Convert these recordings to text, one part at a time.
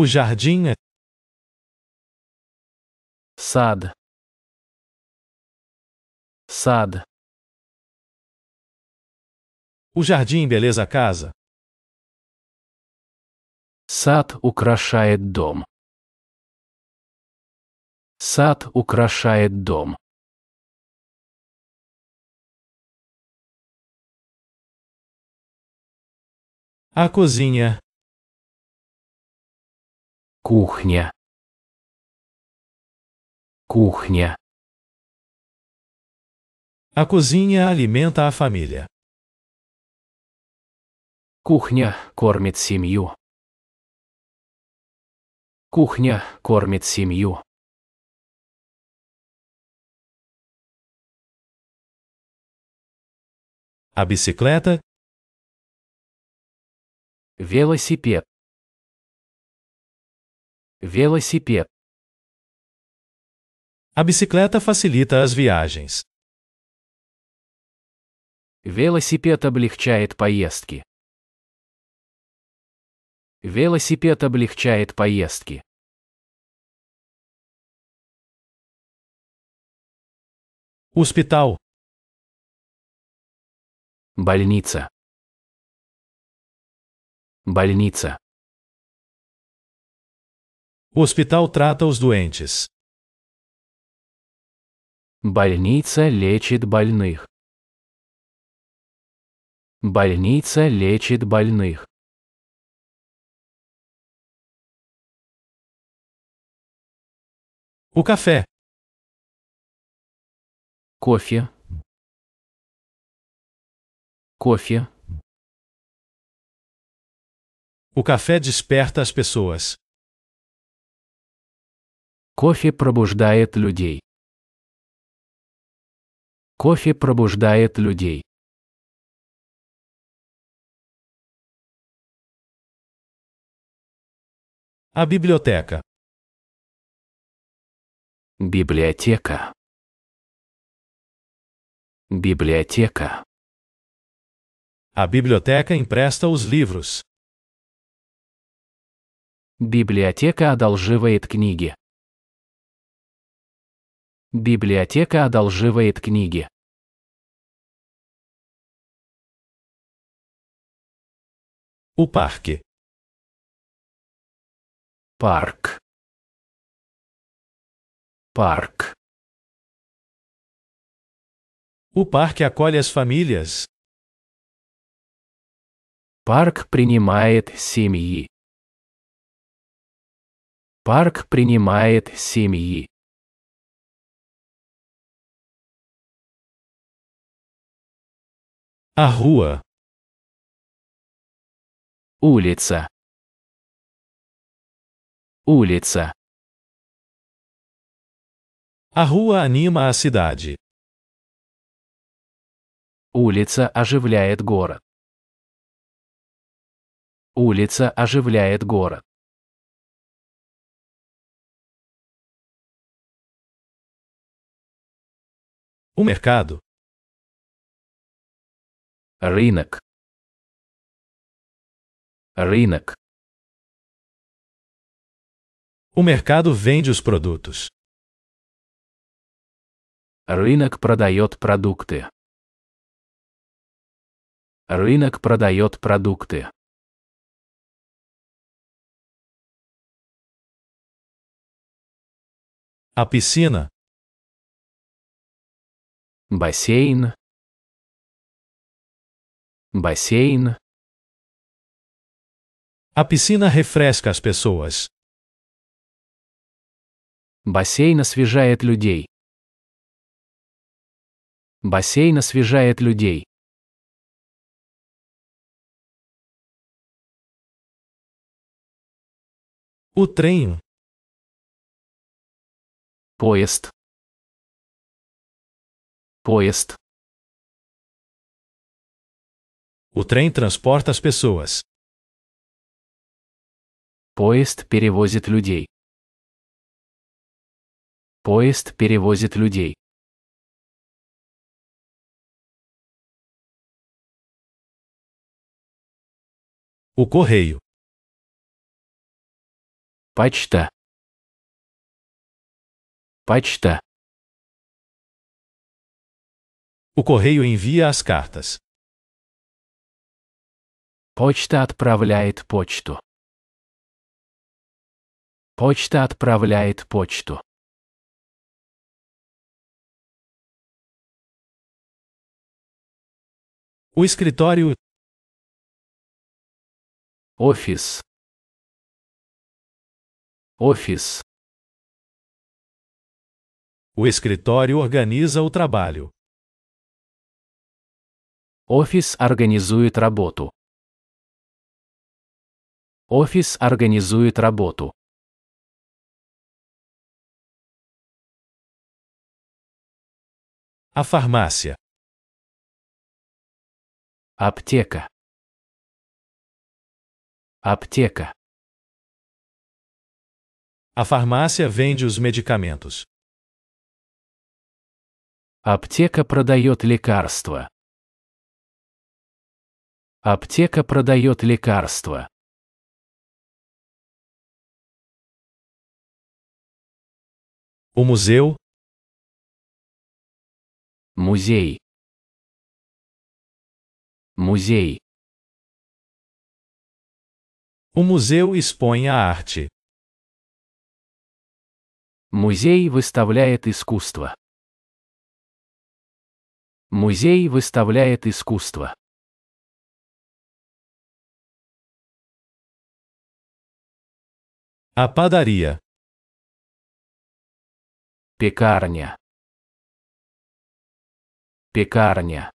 O jardim é Sad. Sad. O jardim beleza a casa. sad украшает дом. sad украшает дом. A cozinha Кухня. Кухня. а cozinha alimenta a família. Кухня кормит семью. Кухня кормит семью. A bicicleta. Велосипед. Велосипед. A bicicleta facilita as viagens. Велосипед облегчает поездки. Велосипед облегчает поездки. Hospital. Больница. Больница. O hospital trata os doentes. Больница лечит больных. Больница лечит больных. O café. Кофе. Кофе. O café desperta as pessoas. Кофе пробуждает людей. Кофе пробуждает людей. А библиотека? Библиотека. Библиотека. А библиотека empresta os livros. Библиотека одолживает книги. Библиотека одолживает книги. O parque. Парк. Парк. У parque acolhe as famílias. Парк принимает семьи. Парк принимает семьи. A rua. Улица. Улица. A rua anima a cidade. Улица оживляет город. Улица оживляет город. O um mercado рынок рынок O mercado vende os produtos. Рынок продает продукты. Рынок продает продукты. A piscina. Бассейн. Бассейн. A piscina refresca as pessoas. Бассейн освежает людей. Бассейн освежает людей. O trem. Поезд. Поезд. O trem transporta as pessoas. Поезд перевозит людей. Поезд перевозит людей. O correio. Почта. Почта. O correio envia as cartas. Почта отправляет почту. Почта отправляет почту. O escritório. Office. Office. O escritório organiza o trabalho. Office организует работу. Офис организует работу. A farmácia. Аптека. Аптека. A farmácia vende os medicamentos. Аптека продает лекарства. Аптека продает лекарства. O museu. Музей. Музей. O museu expõe a arte. Музей выставляет искусство. Музей выставляет искусство. A padaria. Пекарня. Пекарня.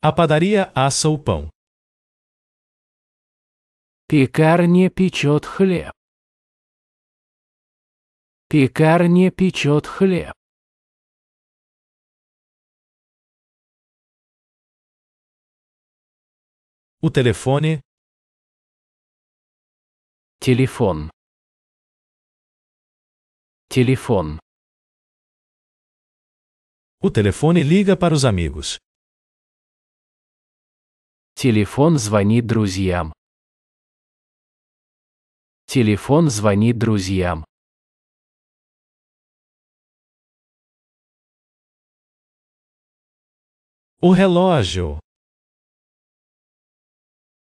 А padaria assa o pão. Пекарня печет хлеб. Пекарня печет хлеб. У telefone. Телефон. Телефон. O telefone liga para amigos. Телефон звонит друзьям. Телефон звонит друзьям. O relógio.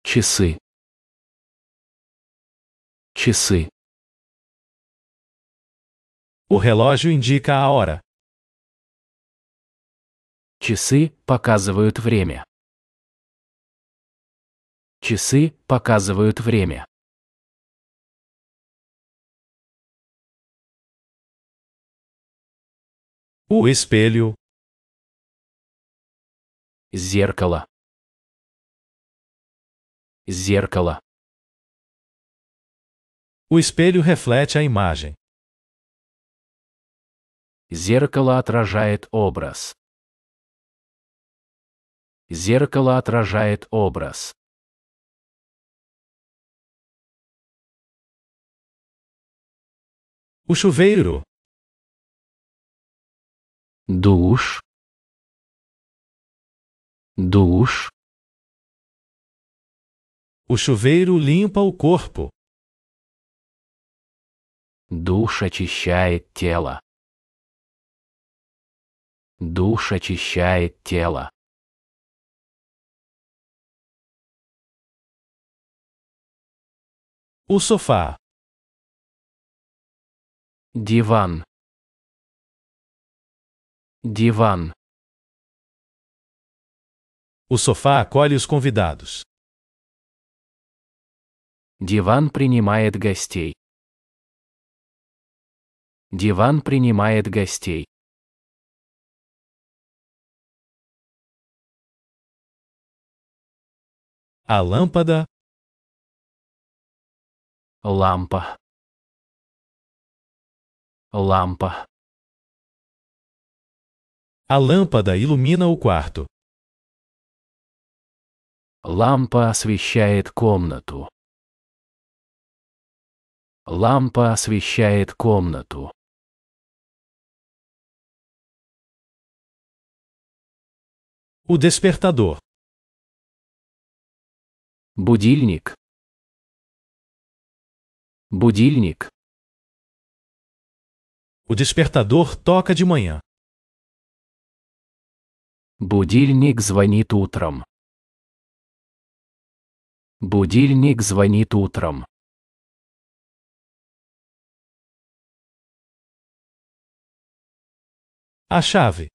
Часы. Часы. O relógio indica a hora. Часы показывают время. Часы показывают время. O espelho. Зеркало. Зеркало. O espelho reflete a imagem. Зеркало отражает образ. Зеркало отражает образ. O chuveiro. Душ. Душ. O chuveiro limpa o corpo. Душ очищает тело. Душ очищает тело. У sofá. Диван. Диван. У sofá acolhe os convidados. Диван принимает гостей. Диван принимает гостей. A lâmpada. Lampa. Lampa. A lâmpada ilumina o quarto. Lampa освещает комнату. Лампа освещает комнату. O despertador. будильник будильник O despertador toca de manhã. Будильник звонит утром. Будильник звонит утром. A chave.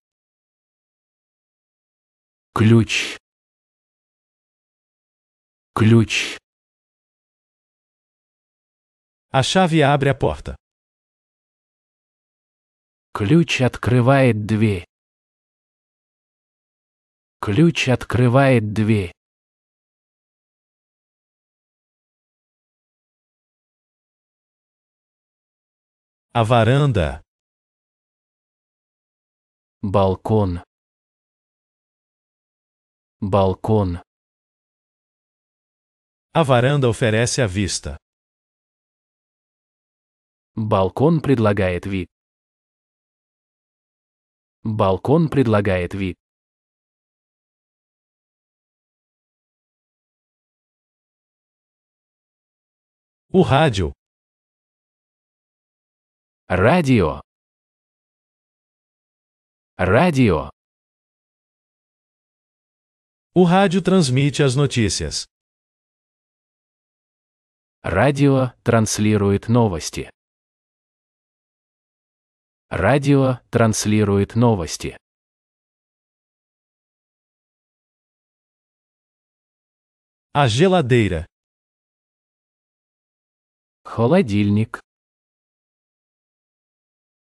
Ключ. Ключ. А chave abre a Ключ открывает дверь. Ключ открывает дверь. А varanda. Балкон. Балкон. A varanda oferece a vista. Балкон предлагает вид. Балкон предлагает вид. O rádio. Радио. Радио. O rádio transmite as notícias. Радио транслирует новости. Радио транслирует новости. А geladeira. Холодильник.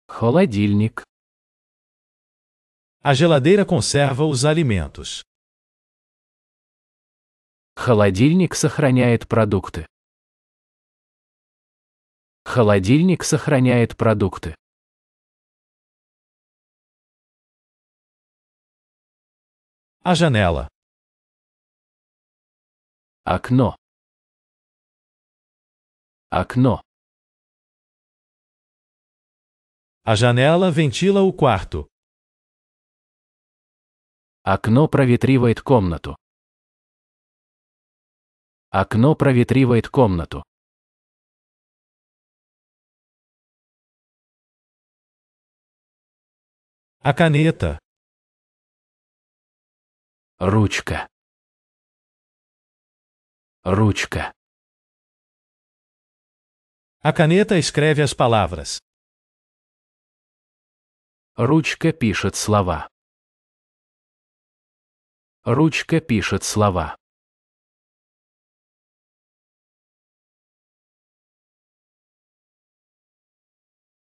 Холодильник. A geladeira conserva os alimentos. Холодильник сохраняет продукты. Холодильник сохраняет продукты. A а janela. Окно. Окно. A janela ventila o quarto. Окно проветривает комнату. Окно проветривает комнату. А канета? Ручка. Ручка. А канета escreve as palavras. Ручка пишет слова. Ручка пишет слова.